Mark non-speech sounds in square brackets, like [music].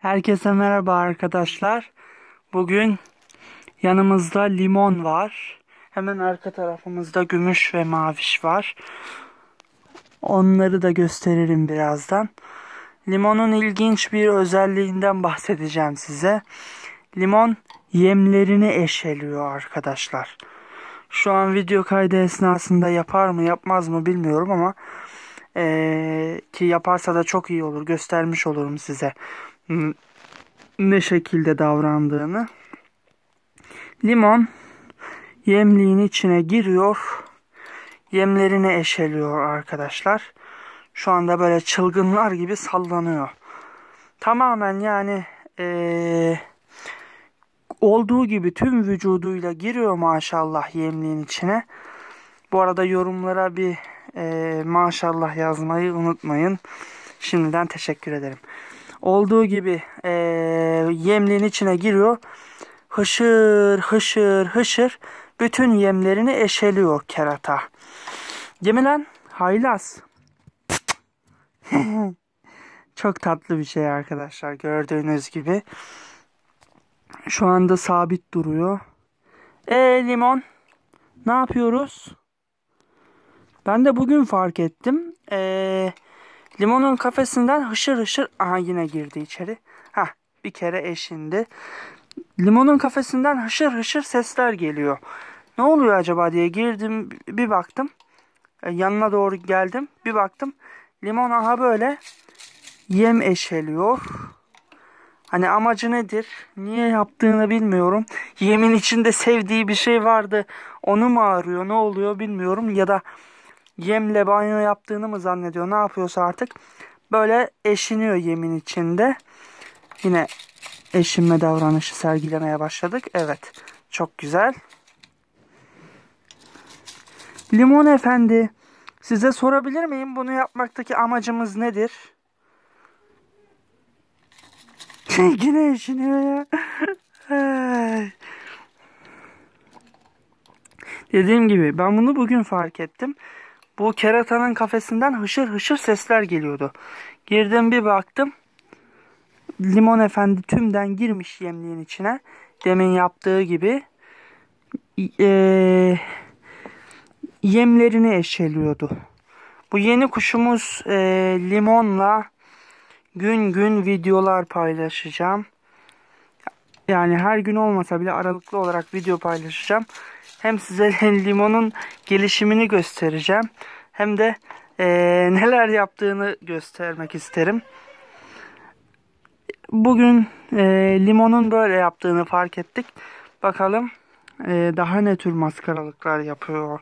Herkese merhaba arkadaşlar. Bugün yanımızda limon var. Hemen arka tarafımızda gümüş ve maviş var. Onları da gösteririm birazdan. Limonun ilginç bir özelliğinden bahsedeceğim size. Limon yemlerini eşeliyor arkadaşlar. Şu an video kaydı esnasında yapar mı yapmaz mı bilmiyorum ama ee, ki yaparsa da çok iyi olur göstermiş olurum size ne şekilde davrandığını. Limon yemliğin içine giriyor. Yemlerini eşeliyor arkadaşlar. Şu anda böyle çılgınlar gibi sallanıyor. Tamamen yani ee, olduğu gibi tüm vücuduyla giriyor maşallah yemliğin içine. Bu arada yorumlara bir e, maşallah yazmayı unutmayın. Şimdiden teşekkür ederim olduğu gibi e, yemliğin içine giriyor. Hışır hışır hışır bütün yemlerini eşeliyor kerata. Gemilen haylaz. [laughs] Çok tatlı bir şey arkadaşlar gördüğünüz gibi. Şu anda sabit duruyor. E limon ne yapıyoruz? Ben de bugün fark ettim. Eee Limonun kafesinden hışır hışır aha yine girdi içeri. Ha bir kere eşindi. Limonun kafesinden hışır hışır sesler geliyor. Ne oluyor acaba diye girdim bir baktım. E, yanına doğru geldim bir baktım. Limon aha böyle yem eşeliyor. Hani amacı nedir? Niye yaptığını bilmiyorum. Yemin içinde sevdiği bir şey vardı. Onu mu arıyor? Ne oluyor bilmiyorum. Ya da yemle banyo yaptığını mı zannediyor ne yapıyorsa artık böyle eşiniyor yemin içinde. Yine eşinme davranışı sergilemeye başladık. Evet çok güzel. Limon efendi size sorabilir miyim bunu yapmaktaki amacımız nedir? [laughs] Yine eşiniyor ya. [laughs] Dediğim gibi ben bunu bugün fark ettim. Bu keratanın kafesinden hışır hışır sesler geliyordu. Girdim bir baktım. Limon Efendi tümden girmiş yemliğin içine. Demin yaptığı gibi. Ee, yemlerini eşeliyordu. Bu yeni kuşumuz e, limonla gün gün videolar paylaşacağım. Yani her gün olmasa bile aralıklı olarak video paylaşacağım hem size [laughs] limonun gelişimini göstereceğim hem de e, neler yaptığını göstermek isterim. Bugün e, limonun böyle yaptığını fark ettik. Bakalım e, daha ne tür maskaralıklar yapıyor.